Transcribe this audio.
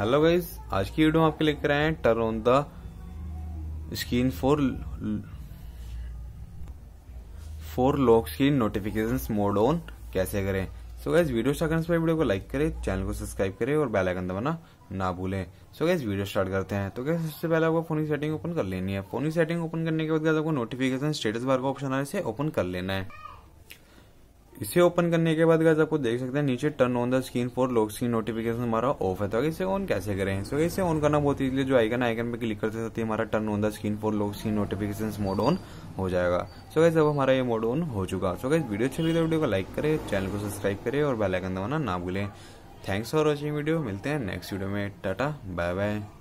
hello guys आज की video आपके लिए कर आए हैं turn on the screen for for lock screen notification mode on कैसे करें सो गाइज वीडियो स्टार्ट करने से वीडियो को लाइक करें चैनल को सब्सक्राइब करें और बेल आइकन दबाना ना भूलें सो गाइज वीडियो स्टार्ट करते हैं तो गैस सबसे पहले आपको फोन की सेटिंग ओपन कर लेनी है फोन की सेटिंग ओपन करने के बाद आपको नोटिफिकेशन स्टेटस बार का ऑप्शन आने से ओपन कर लेना है इसे ओपन करने के बाद आपको देख सकते हैं नीचे turn on the screen for lock screen notification हमारा ऑफ है तो इसे ऑन कैसे करें सो इसे ऑन करना बहुत ईजिली जो आइकन आइकन पे क्लिक करते साथ ही हमारा turn on the screen for lock screen notification mode on हो जाएगा सो गैस अब हमारा ये मोड ऑन हो चुका सो गैस वीडियो अच्छी लगी तो वीडियो को लाइक करें चैनल को सब्सक्राइब करे और बेलाइकन दबाना ना भूलें थैंक्स फॉर वॉचिंग वीडियो मिलते हैं नेक्स्ट वीडियो में टाटा बाय बाय